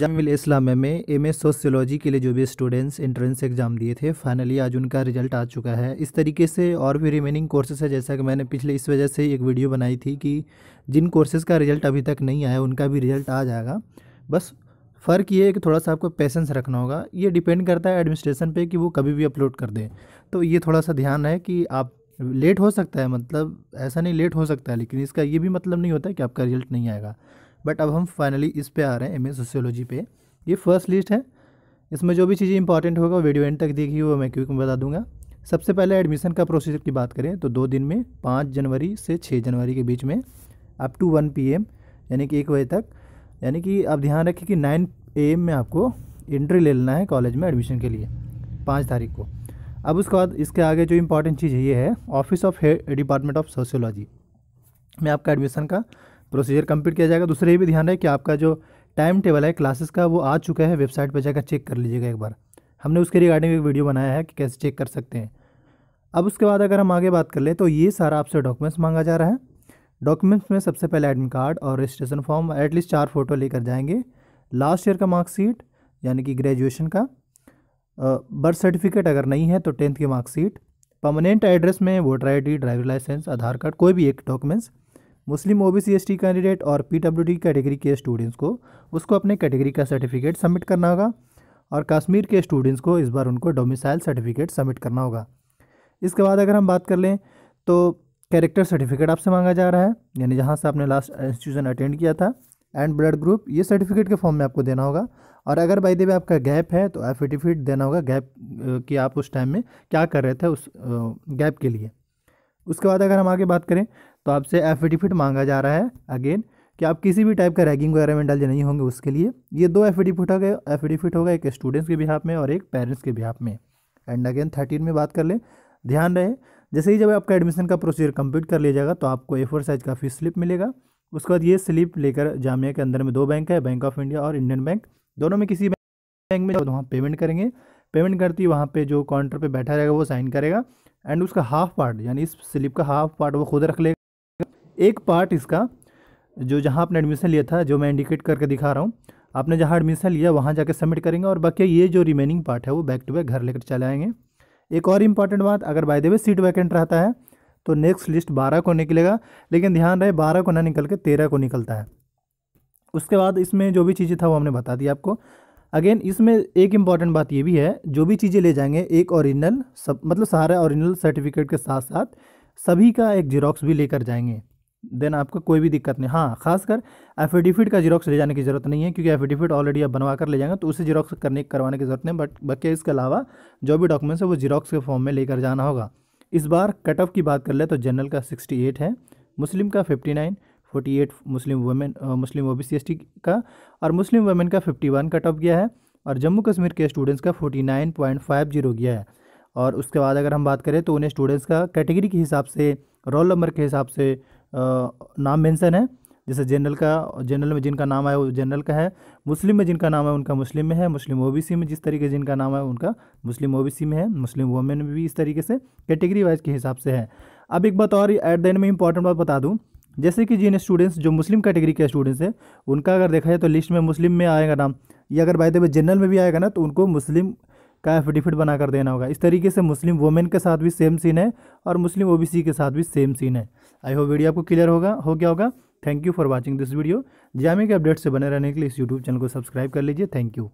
जामिल इस्लाम में M S sociology के लिए जो भी स्टूडेंट्स एंट्रेंस एग्जाम दिए थे फाइनली आज उनका रिजल्ट आ चुका है इस तरीके से और भी रिमेनिंग कोर्सेज है जैसा कि मैंने पिछले इस वजह से एक वीडियो बनाई थी कि जिन कोर्सेज का रिजल्ट अभी तक नहीं आया उनका भी रिजल्ट आ जाएगा बस फ़र्क ये है कि थोड़ा सा आपको पेशेंस रखना होगा ये डिपेंड करता है एडमिनिस्ट्रेशन पर कि वो कभी भी अपलोड कर दें तो ये थोड़ा सा ध्यान है कि आप लेट हो सकता है मतलब ऐसा नहीं लेट हो सकता है लेकिन इसका ये भी मतलब नहीं होता कि आपका रिजल्ट नहीं आएगा बट अब हम फाइनली इस पे आ रहे हैं एम ए सोशियोलॉजी पे ये फर्स्ट लिस्ट है इसमें जो भी चीज़ें इंपॉर्टेंट होगा वीडियो एंड तक देखिए वो मैं क्योंकि बता दूंगा सबसे पहले एडमिशन का प्रोसीजर की बात करें तो दो दिन में पाँच जनवरी से छः जनवरी के बीच में अप टू वन पी यानी कि एक बजे तक यानी कि आप ध्यान रखें कि नाइन ए में आपको इंट्री ले लेना है कॉलेज में एडमिशन के लिए पाँच तारीख को अब उसके बाद इसके आगे जो इम्पोर्टेंट चीज़ ये है office of department of sociology में आपका एडमिशन का प्रोसीजर कंप्लीट किया जाएगा दूसरे ये भी ध्यान रहे कि आपका जो टाइम टेबल है क्लासेस का वो आ चुका है वेबसाइट पर जाकर चेक कर लीजिएगा एक बार हमने उसके रिगार्डिंग एक वीडियो बनाया है कि कैसे चेक कर सकते हैं अब उसके बाद अगर हम आगे बात कर ले तो ये सारा आपसे डॉक्यूमेंट्स मांगा जा रहा है डॉक्यूमेंट्स में सबसे पहले एडमिट कार्ड और रजिस्ट्रेशन फॉर्म एटलीस्ट चार फ़ोटो लेकर जाएंगे लास्ट ईयर का मार्कशीट यानी कि ग्रेजुएशन का बर्थ सर्टिफिकेट अगर नहीं है तो टेंथ की मार्कशीट परमानेंट एड्रेस में voter I driving licence Aadhaar card कोई भी एक documents Muslim O B C S T candidate और पी डब्ल्यू डी कैटेगरी के स्टूडेंट्स को उसको अपने कैटेगरी का सर्टिफिकेट सबमिट करना होगा और कश्मीर के स्टूडेंट्स को इस बार उनको डोमिसाइल सर्टिफिकेट सबमिट करना होगा इसके बाद अगर हम बात कर लें तो कैरेक्टर सर्टिफिकेट आपसे मांगा जा रहा है यानी जहाँ से आपने लास्ट इंस्टीट्यूशन अटेंड किया था एंड ब्लड ग्रुप ये सर्टिफिकेट के फॉर्म में आपको देना होगा और अगर बाई देवे आपका गैप है तो एफिडेविट देना होगा गैप कि आप उस टाइम में क्या कर रहे थे उस गैप के लिए उसके बाद अगर हम आगे बात करें तो आपसे एफिडिफिट मांगा जा रहा है अगेन कि आप किसी भी टाइप का रैगिंग वगैरह में डल नहीं होंगे उसके लिए ये दो एफिडिफिट हो गए एफिडिफिट होगा एक स्टूडेंट्स के बिहाफ में और एक पेरेंट्स के बिहाफ में एंड अगेन थर्टीन में बात कर लें ध्यान रहे जैसे ही जब आपका एडमिशन का प्रोसीजर कंप्लीट कर लिया जाएगा तो आपको ए फोर साइज का फीस स्लिप मिलेगा उसके बाद ये स्लिप लेकर जामिया के अंदर में दो बैंक है बैंक ऑफ इंडिया और इंडियन बैंक दोनों में किसी बैंक में वहाँ पेमेंट करेंगे पेमेंट करती है वहाँ पे जो काउंटर पे बैठा रहेगा वो साइन करेगा एंड उसका हाफ पार्ट यानी इस स्लिप का हाफ पार्ट वो खुद रख लेगा एक पार्ट इसका जो जहाँ आपने एडमिशन लिया था जो मैं इंडिकेट करके दिखा रहा हूँ आपने जहाँ एडमिशन लिया वहाँ जाके सबमिट करेंगे और बाकी ये जो रिमेनिंग पार्ट है वो बैक टू बैक घर लेकर चले आएंगे एक और इम्पॉर्टेंट बात अगर by the way seat vacant रहता है तो नेक्स्ट लिस्ट बारह को निकलेगा लेकिन ध्यान रहे बारह को ना निकल के तेरह को निकलता है उसके बाद इसमें जो भी चीज़ें था वो हमने बता दी आपको अगेन इसमें एक इम्पॉर्टेंट बात ये भी है जो भी चीज़ें ले जाएंगे एक ओरिजिनल सब मतलब सारा ओरिजिनल सर्टिफिकेट के साथ साथ सभी का एक जीरोक्स भी लेकर जाएंगे देन आपको कोई भी दिक्कत नहीं हाँ खासकर एफिडेविट का जीरोक्स ले जाने की ज़रूरत नहीं है क्योंकि एफिडेविट ऑलरेडी आप बनवा कर ले जाएंगे तो उसे जीरोक्स करने करवाने की ज़रूरत नहीं बट बाकी इसके अलावा जो भी डॉक्यूमेंट्स है वो जीरोक्स के फॉर्म में लेकर जाना होगा इस बार कट ऑफ की बात कर ले तो जनरल का सिक्सटी एट है मुस्लिम का fifty nine forty eight Muslim women Muslim O B C S T का और मुस्लिम वुमेन का फिफ्टी वन कट ऑफ गया है और जम्मू कश्मीर के स्टूडेंट्स का forty nine point five zero गया है और उसके बाद अगर हम बात करें तो उन्हें स्टूडेंट्स का कैटेगरी के हिसाब से रोल नंबर के हिसाब से नाम मेंशन है जैसे जनरल का जनरल में जिनका नाम आया वो जनरल का है मुस्लिम में जिनका नाम है उनका मुस्लिम में है मुस्लिम ओबीसी में जिस तरीके जिनका नाम है उनका मुस्लिम ओबीसी में है मुस्लिम वुमेन में भी इस तरीके से कैटेगरी वाइज के हिसाब से है अब एक बात और एट द एंड में इंपॉर्टेंट बात बता दूँ जैसे कि जिन स्टूडेंट्स जो मुस्लिम कैटेगरी के स्टूडेंट्स हैं उनका अगर देखा जाए तो लिस्ट में मुस्लिम में आएगा नाम या अगर बाय द वे जनरल में भी आएगा ना तो उनको मुस्लिम का एफिडेविट बना कर देना होगा इस तरीके से मुस्लिम वोमेन के साथ भी सेम सीन है और मुस्लिम ओबीसी के साथ भी सेम सीन है आई होप वीडियो आपको क्लियर होगा हो गया होगा thank you for watching this video Jamia के अपडेट से बने रहने के लिए इस यूट्यूब चैनल को सब्सक्राइब कर लीजिए थैंक यू